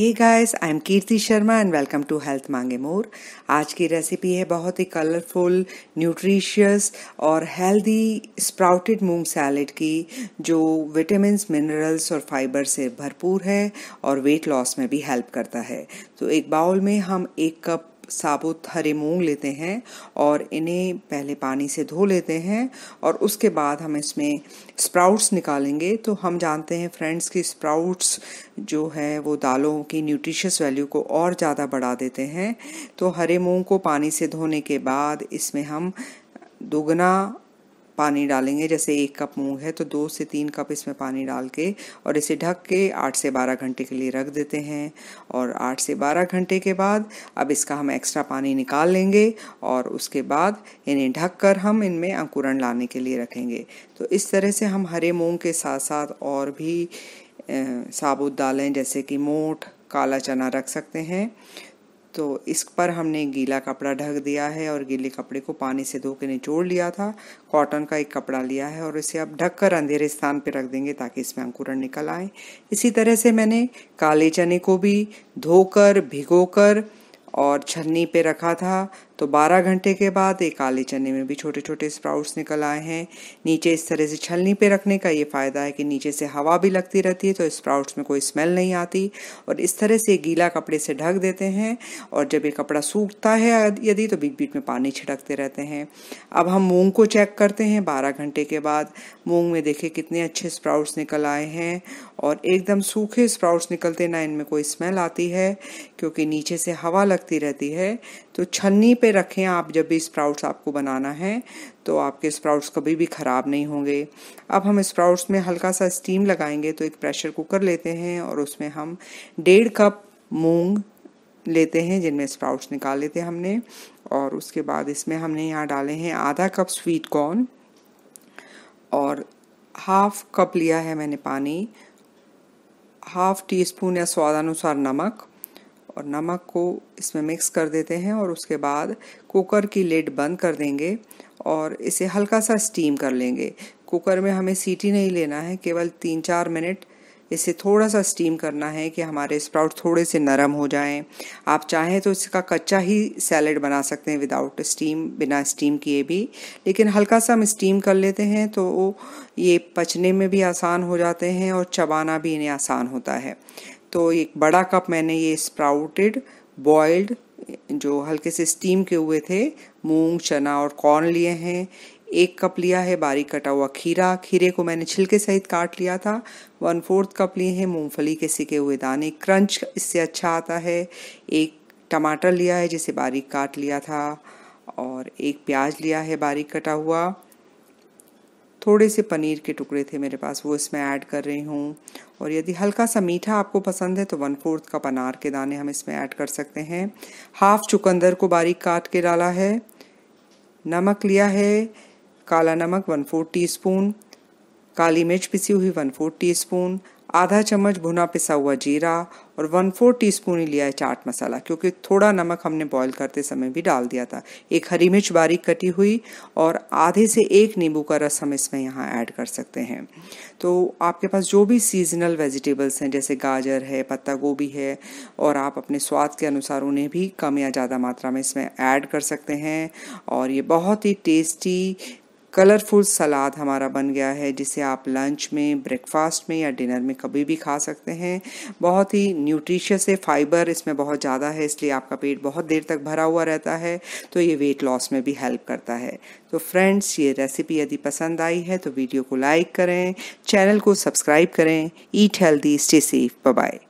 hey guys I am Kirti Sharma and welcome to health मांगे more आज की रेसिपी है बहुत ही कलरफुल न्यूट्रिशियस और हेल्दी स्प्राउटेड मूंग सैलेड की जो विटामिन मिनरल्स और फाइबर से भरपूर है और वेट लॉस में भी हेल्प करता है तो एक बाउल में हम एक कप साबुत हरे मूंग लेते हैं और इन्हें पहले पानी से धो लेते हैं और उसके बाद हम इसमें स्प्राउट्स निकालेंगे तो हम जानते हैं फ्रेंड्स कि स्प्राउट्स जो है वो दालों की न्यूट्रिशियस वैल्यू को और ज़्यादा बढ़ा देते हैं तो हरे मूंग को पानी से धोने के बाद इसमें हम दोगुना पानी डालेंगे जैसे एक कप मूंग है तो दो से तीन कप इसमें पानी डाल के और इसे ढक के आठ से बारह घंटे के लिए रख देते हैं और आठ से बारह घंटे के बाद अब इसका हम एक्स्ट्रा पानी निकाल लेंगे और उसके बाद इन्हें ढक कर हम इनमें अंकुरण लाने के लिए रखेंगे तो इस तरह से हम हरे मूंग के साथ साथ और भी साबुत दालें जैसे कि मोट काला चना रख सकते हैं तो इस पर हमने गीला कपड़ा ढक दिया है और गीले कपड़े को पानी से धो के निचोड़ लिया था कॉटन का एक कपड़ा लिया है और इसे अब ढककर अंधेरे स्थान पर रख देंगे ताकि इसमें अंकुरण निकल आए इसी तरह से मैंने काले चने को भी धोकर भिगोकर और छन्नी पे रखा था तो 12 घंटे के बाद एक काले चने में भी छोटे छोटे स्प्राउट्स निकल आए हैं नीचे इस तरह से छलनी पे रखने का ये फ़ायदा है कि नीचे से हवा भी लगती रहती है तो स्प्राउट्स में कोई स्मेल नहीं आती और इस तरह से गीला कपड़े से ढक देते हैं और जब ये कपड़ा सूखता है यदि तो बीच बीच में पानी छिड़कते रहते हैं अब हम मूँग को चेक करते हैं बारह घंटे के बाद मूँग में देखे कितने अच्छे स्प्राउट्स निकल आए हैं और एकदम सूखे स्प्राउट्स निकलते ना इनमें कोई स्मेल आती है क्योंकि नीचे से हवा लगती रहती है तो छन्नी पे पे रखें आप जब भी स्प्राउट्स आपको बनाना है तो आपके स्प्राउट्स कभी भी ख़राब नहीं होंगे अब हम स्प्राउट्स में हल्का सा स्टीम लगाएंगे तो एक प्रेशर कुकर लेते हैं और उसमें हम डेढ़ कप मूंग लेते हैं जिनमें स्प्राउट्स निकाल लेते हैं हमने और उसके बाद इसमें हमने यहाँ डाले हैं आधा कप स्वीट कॉर्न और हाफ कप लिया है मैंने पानी हाफ टी स्पून या स्वाद अनुसार नमक और नमक को इसमें मिक्स कर देते हैं और उसके बाद कुकर की लेड बंद कर देंगे और इसे हल्का सा स्टीम कर लेंगे कुकर में हमें सीटी नहीं लेना है केवल तीन चार मिनट इसे थोड़ा सा स्टीम करना है कि हमारे स्प्राउट थोड़े से नरम हो जाएं आप चाहें तो इसका कच्चा ही सैलड बना सकते हैं विदाउट स्टीम बिना स्टीम किए भी लेकिन हल्का सा हम स्टीम कर लेते हैं तो ये पचने में भी आसान हो जाते हैं और चबाना भी इन्हें आसान होता है तो एक बड़ा कप मैंने ये स्प्राउटेड बॉयल्ड जो हल्के से स्टीम के हुए थे मूंग चना और कॉर्न लिए हैं एक कप लिया है बारीक कटा हुआ खीरा खीरे को मैंने छिलके सहित काट लिया था वन फोर्थ कप लिए हैं मूंगफली के सिके हुए दाने क्रंच इससे अच्छा आता है एक टमाटर लिया है जिसे बारीक काट लिया था और एक प्याज लिया है बारीक कटा हुआ थोड़े से पनीर के टुकड़े थे मेरे पास वो इसमें ऐड कर रही हूँ और यदि हल्का सा मीठा आपको पसंद है तो वन फोर्थ कप अनार के दाने हम इसमें ऐड कर सकते हैं हाफ चुकंदर को बारीक काट के डाला है नमक लिया है काला नमक वन फोर्थ टी स्पून काली मिर्च पिसी हुई वन फोर्थ टी स्पून आधा चम्मच भुना पिसा हुआ जीरा और वन फोर टी स्पून ही लिया है चाट मसाला क्योंकि थोड़ा नमक हमने बॉईल करते समय भी डाल दिया था एक हरी मिर्च बारीक कटी हुई और आधे से एक नींबू का रस हम इसमें यहाँ ऐड कर सकते हैं तो आपके पास जो भी सीजनल वेजिटेबल्स हैं जैसे गाजर है पत्ता गोभी है और आप अपने स्वाद के अनुसार उन्हें भी कम या ज़्यादा मात्रा में इसमें ऐड कर सकते हैं और ये बहुत ही टेस्टी कलरफुल सलाद हमारा बन गया है जिसे आप लंच में ब्रेकफास्ट में या डिनर में कभी भी खा सकते हैं बहुत ही न्यूट्रिशियस है फाइबर इसमें बहुत ज़्यादा है इसलिए आपका पेट बहुत देर तक भरा हुआ रहता है तो ये वेट लॉस में भी हेल्प करता है तो फ्रेंड्स ये रेसिपी यदि पसंद आई है तो वीडियो को लाइक करें चैनल को सब्सक्राइब करें eat healthy stay safe bye